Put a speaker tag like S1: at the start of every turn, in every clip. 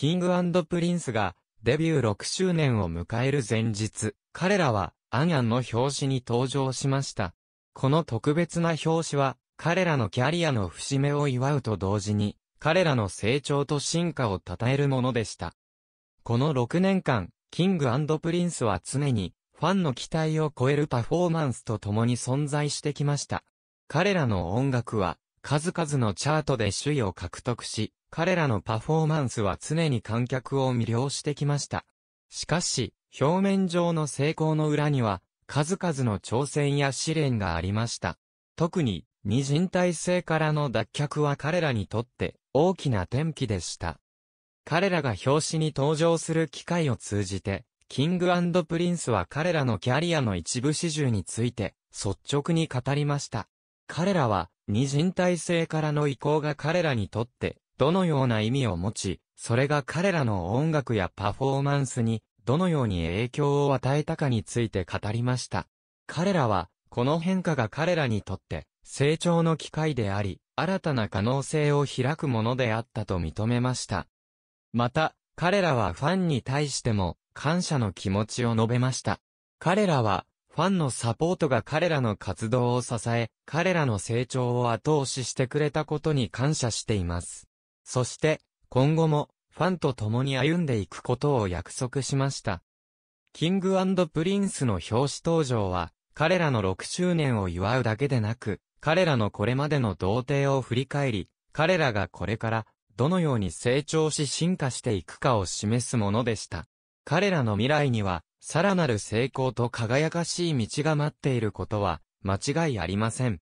S1: キングプリンスがデビュー6周年を迎える前日、彼らはアンアンの表紙に登場しました。この特別な表紙は彼らのキャリアの節目を祝うと同時に、彼らの成長と進化を称えるものでした。この6年間、キングプリンスは常に、ファンの期待を超えるパフォーマンスと共に存在してきました。彼らの音楽は、数々のチャートで首位を獲得し、彼らのパフォーマンスは常に観客を魅了してきました。しかし、表面上の成功の裏には、数々の挑戦や試練がありました。特に、二人体制からの脱却は彼らにとって大きな転機でした。彼らが表紙に登場する機会を通じて、キングプリンスは彼らのキャリアの一部始終について率直に語りました。彼らは、二人体制からの移行が彼らにとってどのような意味を持ち、それが彼らの音楽やパフォーマンスに、どのように影響を与えたかについて語りました。彼らは、この変化が彼らにとって、成長の機会であり、新たな可能性を開くものであったと認めました。また、彼らはファンに対しても、感謝の気持ちを述べました。彼らは、ファンのサポートが彼らの活動を支え、彼らの成長を後押ししてくれたことに感謝しています。そして、今後も、ファンと共に歩んでいくことを約束しました。キングプリンスの表紙登場は、彼らの6周年を祝うだけでなく、彼らのこれまでの童貞を振り返り、彼らがこれから、どのように成長し進化していくかを示すものでした。彼らの未来には、さらなる成功と輝かしい道が待っていることは、間違いありません。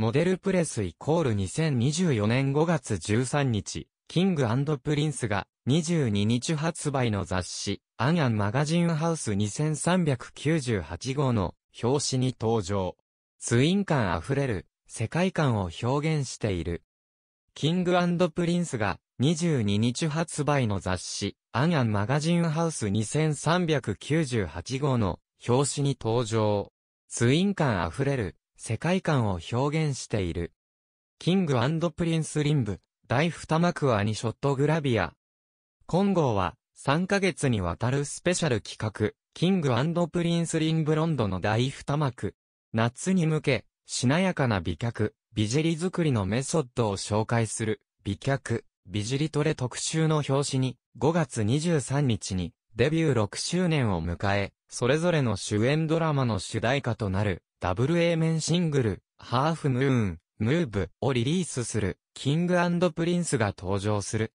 S1: モデルプレスイコール2024年5月13日、キングプリンスが22日発売の雑誌、アンアンマガジンハウス2398号の表紙に登場。ツイン感あふれる世界観を表現している。キングプリンスが22日発売の雑誌、アンアンマガジンハウス2398号の表紙に登場。ツイン感あふれる世界観を表現している。キングプリンスリンブ、大二幕はにショットグラビア。今後は、3ヶ月にわたるスペシャル企画、キングプリンスリンブロンドの大二幕。夏に向け、しなやかな美脚、美尻作りのメソッドを紹介する、美脚、美尻トレ特集の表紙に、5月23日に、デビュー6周年を迎え、それぞれの主演ドラマの主題歌となる、ダブル A 面シングル、ハーフムーン、ムーブをリリースする、キングプリンスが登場する。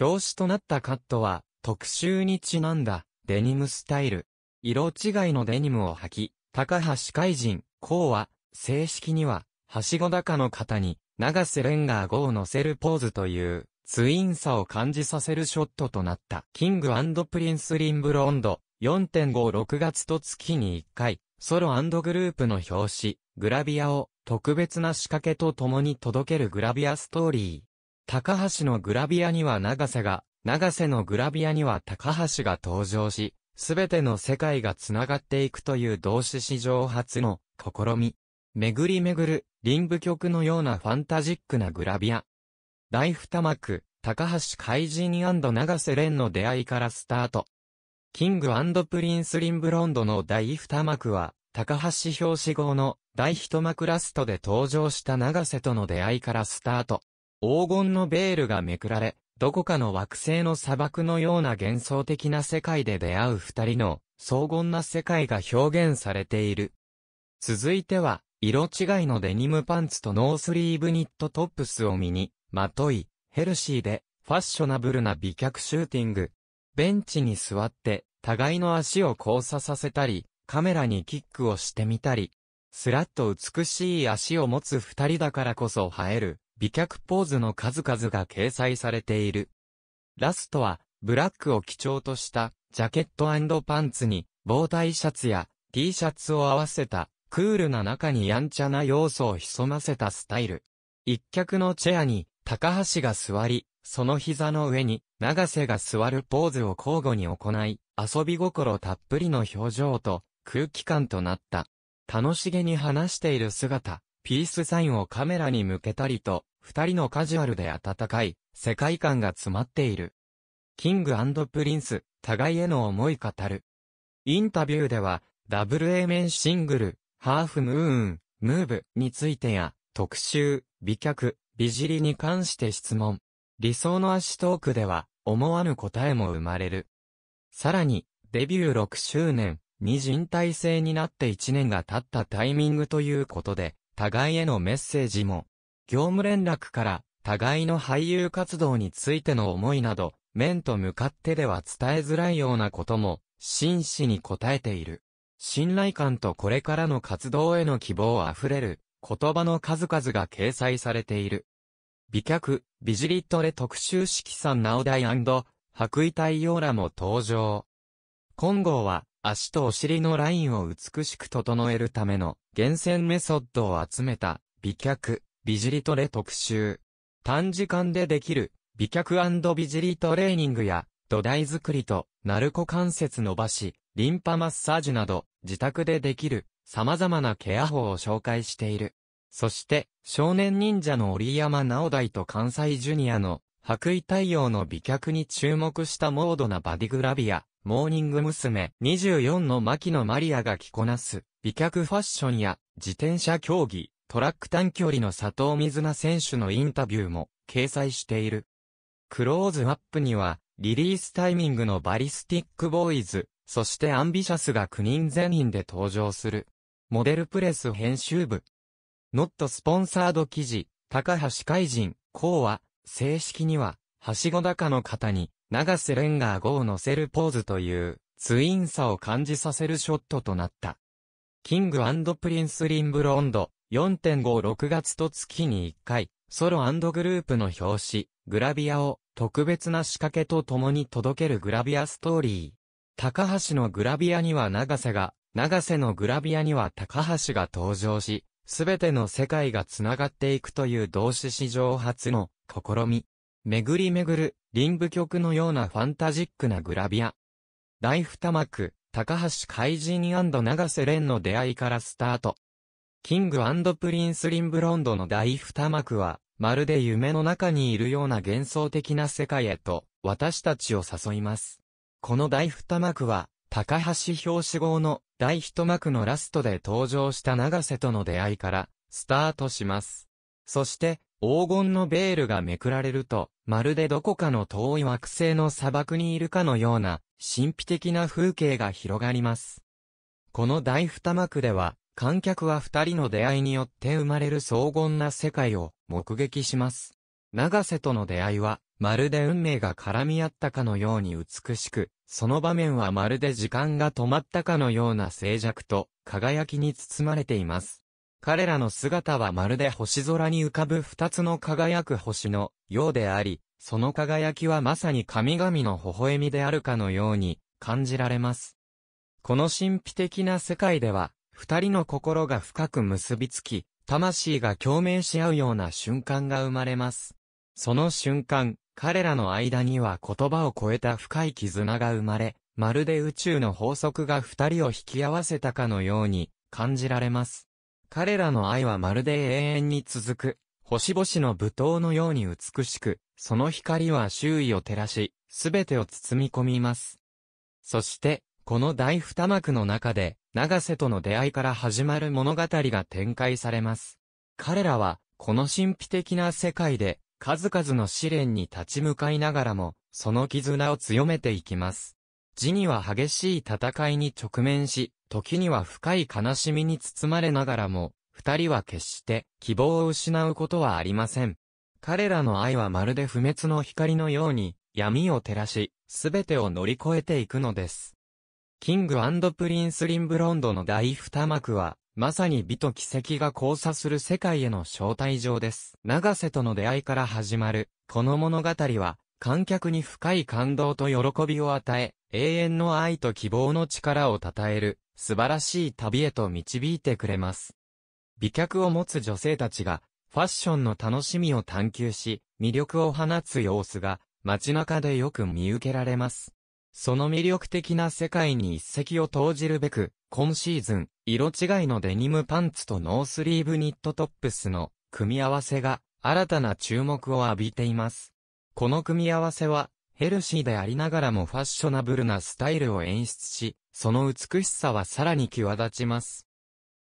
S1: 表紙となったカットは、特集にちなんだ、デニムスタイル。色違いのデニムを履き、高橋海人、こうは、正式には、はしご高の肩に、長瀬レンガー号を乗せるポーズという、ツインさを感じさせるショットとなった。キングプリンスリンブロンド、4.5 6月と月に1回、ソログループの表紙、グラビアを特別な仕掛けと共に届けるグラビアストーリー。高橋のグラビアには長瀬が、長瀬のグラビアには高橋が登場し、すべての世界が繋がっていくという同志史上初の試み。巡り巡る、臨舞曲のようなファンタジックなグラビア。大二幕、高橋海人長瀬蓮の出会いからスタート。キングプリンスリンブロンドの第二幕は、高橋表紙号の第一幕ラストで登場した長瀬との出会いからスタート。黄金のベールがめくられ、どこかの惑星の砂漠のような幻想的な世界で出会う二人の荘厳な世界が表現されている。続いては、色違いのデニムパンツとノースリーブニットトップスを身に、まとい、ヘルシーで、ファッショナブルな美脚シューティング。ベンチに座って、互いの足を交差させたり、カメラにキックをしてみたり、スラッと美しい足を持つ二人だからこそ映える、美脚ポーズの数々が掲載されている。ラストは、ブラックを基調とした、ジャケットパンツに、防体シャツや T シャツを合わせた、クールな中にやんちゃな要素を潜ませたスタイル。一脚のチェアに、高橋が座り、その膝の上に、長瀬が座るポーズを交互に行い、遊び心たっぷりの表情と空気感となった。楽しげに話している姿、ピースサインをカメラに向けたりと、二人のカジュアルで温かい世界観が詰まっている。キングプリンス、互いへの思い語る。インタビューでは、ダブル A 面シングル、ハーフムーン、ムーブについてや、特集、美脚、美尻に関して質問。理想の足トークでは、思わぬ答えも生まれる。さらに、デビュー6周年に人体制になって1年が経ったタイミングということで、互いへのメッセージも、業務連絡から互いの俳優活動についての思いなど、面と向かってでは伝えづらいようなことも、真摯に答えている。信頼感とこれからの活動への希望あふれる、言葉の数々が掲載されている。美脚、ビジリットレ特集式さん直台白衣太陽らも登場。金剛は、足とお尻のラインを美しく整えるための、厳選メソッドを集めた、美脚、美尻トレ特集。短時間でできる、美脚美尻トレーニングや、土台作りと、鳴子関節伸ばし、リンパマッサージなど、自宅でできる、様々なケア法を紹介している。そして、少年忍者の織山直大と関西ジュニアの白衣太陽の美脚に注目したモードなバディグラビア、モーニング娘。24の牧野マリアが着こなす、美脚ファッションや、自転車競技、トラック短距離の佐藤水菜選手のインタビューも、掲載している。クローズアップには、リリースタイミングのバリスティックボーイズ、そしてアンビシャスが9人全員で登場する。モデルプレス編集部。ノットスポンサード記事、高橋海人、こうは、正式には、はしご高の肩に、長瀬レンガー5を乗せるポーズという、ツインさを感じさせるショットとなった。キングプリンスリンブロンド、4.56月と月に1回、ソログループの表紙、グラビアを特別な仕掛けと共に届けるグラビアストーリー。高橋のグラビアには長瀬が、長瀬のグラビアには高橋が登場し、すべての世界がつながっていくという同志史上初の試み。巡り巡る、臨舞曲のようなファンタジックなグラビア。大二幕、高橋海人長瀬廉の出会いからスタート。キングプリンスリンブロンドの大二幕は、まるで夢の中にいるような幻想的な世界へと、私たちを誘います。この大二幕は、高橋表紙号の第一幕のラストで登場した長瀬との出会いから、スタートします。そして、黄金のベールがめくられると、まるでどこかの遠い惑星の砂漠にいるかのような、神秘的な風景が広がります。この大二幕では、観客は二人の出会いによって生まれる荘厳な世界を目撃します。長瀬との出会いは、まるで運命が絡み合ったかのように美しく、その場面はまるで時間が止まったかのような静寂と輝きに包まれています。彼らの姿はまるで星空に浮かぶ二つの輝く星のようであり、その輝きはまさに神々の微笑みであるかのように感じられます。この神秘的な世界では、二人の心が深く結びつき、魂が共鳴し合うような瞬間が生まれます。その瞬間、彼らの間には言葉を超えた深い絆が生まれ、まるで宇宙の法則が二人を引き合わせたかのように感じられます。彼らの愛はまるで永遠に続く、星々の舞踏のように美しく、その光は周囲を照らし、すべてを包み込みます。そして、この大二幕の中で、長瀬との出会いから始まる物語が展開されます。彼らは、この神秘的な世界で、数々の試練に立ち向かいながらも、その絆を強めていきます。ジニは激しい戦いに直面し、時には深い悲しみに包まれながらも、二人は決して希望を失うことはありません。彼らの愛はまるで不滅の光のように、闇を照らし、すべてを乗り越えていくのです。キングプリンス・リン・ブロンドの第二幕は、まさに美と奇跡が交差する世界への招待状です。長瀬との出会いから始まる、この物語は、観客に深い感動と喜びを与え、永遠の愛と希望の力を称える、素晴らしい旅へと導いてくれます。美脚を持つ女性たちが、ファッションの楽しみを探求し、魅力を放つ様子が、街中でよく見受けられます。その魅力的な世界に一石を投じるべく、今シーズン、色違いのデニムパンツとノースリーブニットトップスの組み合わせが新たな注目を浴びています。この組み合わせはヘルシーでありながらもファッショナブルなスタイルを演出し、その美しさはさらに際立ちます。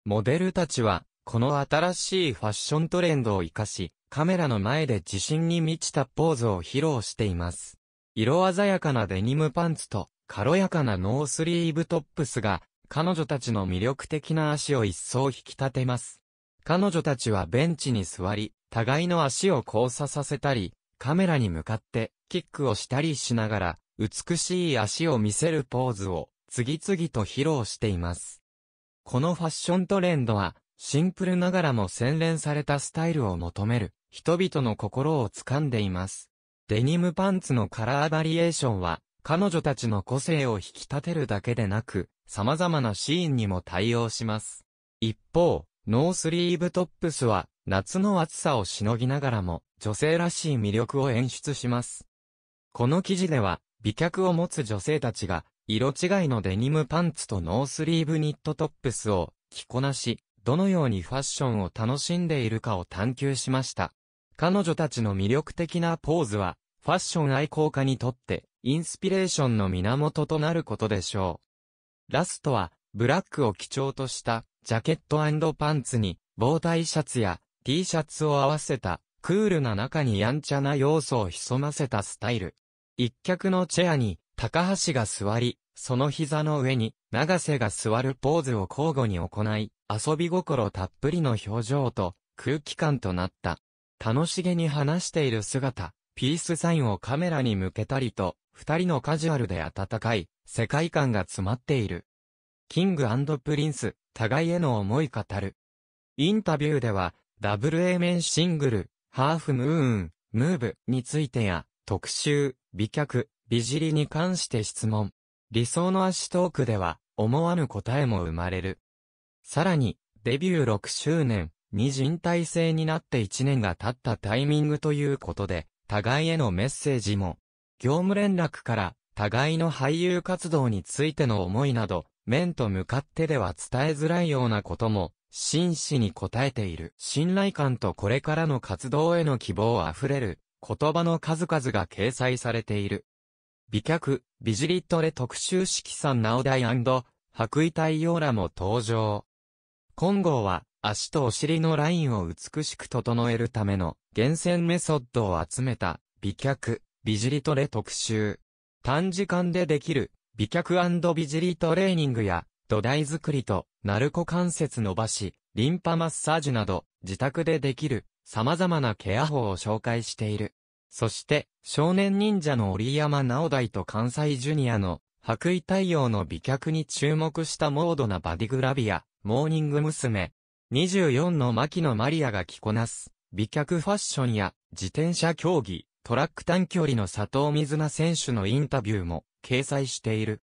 S1: モデルたちは、この新しいファッショントレンドを活かし、カメラの前で自信に満ちたポーズを披露しています。色鮮やかなデニムパンツと、軽やかなノースリーブトップスが、彼女たちの魅力的な足を一層引き立てます。彼女たちはベンチに座り、互いの足を交差させたり、カメラに向かってキックをしたりしながら、美しい足を見せるポーズを次々と披露しています。このファッショントレンドは、シンプルながらも洗練されたスタイルを求める人々の心を掴んでいます。デニムパンツのカラーバリエーションは、彼女たちの個性を引き立てるだけでなく、様々なシーンにも対応します。一方、ノースリーブトップスは、夏の暑さをしのぎながらも、女性らしい魅力を演出します。この記事では、美脚を持つ女性たちが、色違いのデニムパンツとノースリーブニットトップスを着こなし、どのようにファッションを楽しんでいるかを探求しました。彼女たちの魅力的なポーズは、ファッション愛好家にとって、インスピレーションの源となることでしょう。ラストは、ブラックを基調とした、ジャケットパンツに、防体シャツや T シャツを合わせた、クールな中にやんちゃな要素を潜ませたスタイル。一脚のチェアに、高橋が座り、その膝の上に、長瀬が座るポーズを交互に行い、遊び心たっぷりの表情と、空気感となった。楽しげに話している姿、ピースサインをカメラに向けたりと、二人のカジュアルで温かい、世界観が詰まっている。キングプリンス、互いへの思い語る。インタビューでは、ダブル A 面シングル、ハーフムーン、ムーブについてや、特集、美脚、美尻に関して質問。理想の足トークでは、思わぬ答えも生まれる。さらに、デビュー6周年に人体制になって1年が経ったタイミングということで、互いへのメッセージも、業務連絡から互いの俳優活動についての思いなど、面と向かってでは伝えづらいようなことも、真摯に答えている。信頼感とこれからの活動への希望あふれる言葉の数々が掲載されている。美脚、ビジリットレ特集式さんお、大白衣太陽らも登場。今後は、足とお尻のラインを美しく整えるための厳選メソッドを集めた美脚、ビジリトレ特集。短時間でできる美脚ビジリトレーニングや土台作りと、鳴子関節伸ばし、リンパマッサージなど自宅でできる様々なケア法を紹介している。そして、少年忍者の折山直大と関西ジュニアの白衣太陽の美脚に注目したモードなバディグラビア、モーニング娘。24の牧野マリアが着こなす、美脚ファッションや自転車競技、トラック短距離の佐藤水菜選手のインタビューも掲載している。